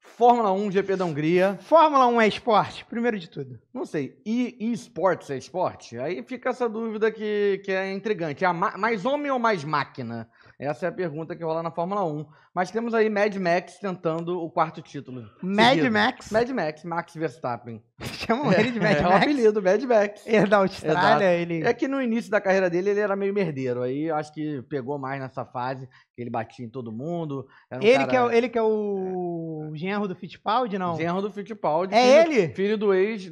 Fórmula 1, GP da Hungria. Fórmula 1 é esporte, primeiro de tudo. Não sei. E, esportes é esporte? Aí fica essa dúvida que, que é intrigante. É mais homem ou mais máquina? Essa é a pergunta que rola na Fórmula 1. Mas temos aí Mad Max tentando o quarto título. Mad seguido. Max? Mad Max, Max Verstappen. Chamam ele de é, é Mad Max. É o apelido, Mad Max. Ele é da Austrália, Exato. ele... É que no início da carreira dele ele era meio merdeiro, aí acho que pegou mais nessa fase, que ele batia em todo mundo. Um ele, cara... que é, o, ele que é o genro do Fittipaldi, não? Genro do Fittipaldi. É filho, ele? Filho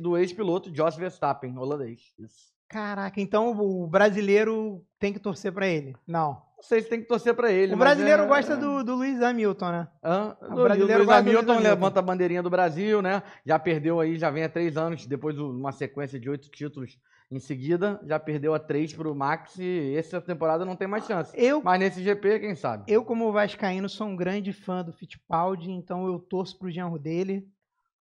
do ex-piloto do ex Jos Verstappen, holandês. Isso. Caraca, então o brasileiro tem que torcer para ele? Não. Não sei se tem que torcer para ele. O brasileiro é... gosta é. do, do Luiz Hamilton, né? Hã? O do, brasileiro Luiz Hamilton, Hamilton levanta a bandeirinha do Brasil, né? Já perdeu aí, já vem há três anos, depois de uma sequência de oito títulos em seguida, já perdeu a três pro Max e essa temporada não tem mais chance. Eu, Mas nesse GP, quem sabe? Eu, como Vascaíno, sou um grande fã do Fittipaldi, então eu torço pro genro dele.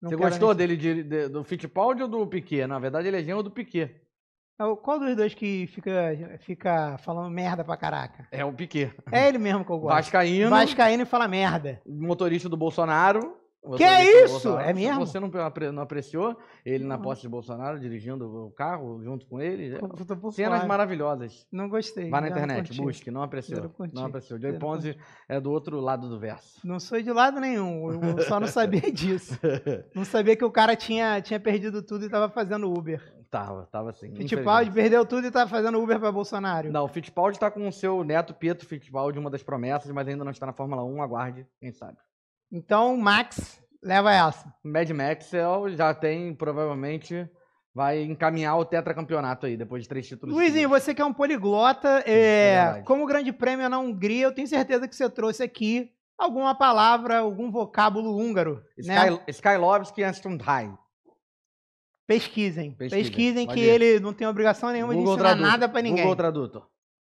Não Você gostou nem... dele de, de, do Fittipaldi ou do Piquet? Na verdade, ele é genro do Piquet. É qual dos dois que fica, fica falando merda pra caraca? É o Piquet. É ele mesmo que eu gosto. Vascaíno. Vascaíno e fala merda. Motorista do Bolsonaro. Que é isso? É mesmo? Você não, não apreciou ele na posse de Bolsonaro dirigindo o carro junto com ele? Cenas maravilhosas. Não gostei. Vá na internet, não busque. Não apreciou. Não, apreciou. Joey Ponzi é do outro lado do verso. Não sou de lado nenhum. Eu só não sabia disso. não sabia que o cara tinha, tinha perdido tudo e estava fazendo Uber. Tava, tava assim, Fittipaldi perdeu tudo e tá fazendo Uber para Bolsonaro. Não, o Fittipaldi tá com o seu neto Pietro Fittipaldi, uma das promessas, mas ainda não está na Fórmula 1, aguarde, quem sabe. Então, Max, leva essa. Mad Max já tem, provavelmente, vai encaminhar o tetracampeonato aí, depois de três títulos. Luizinho, você que é um poliglota, é, é como grande prêmio na Hungria, eu tenho certeza que você trouxe aqui alguma palavra, algum vocábulo húngaro. Né? Sky, né? Skylovski Anstundheim. Pesquisem. Pesquisem, Pesquisem que ele não tem obrigação nenhuma Google de ensinar Tradutor. nada para ninguém. Google Tradutor.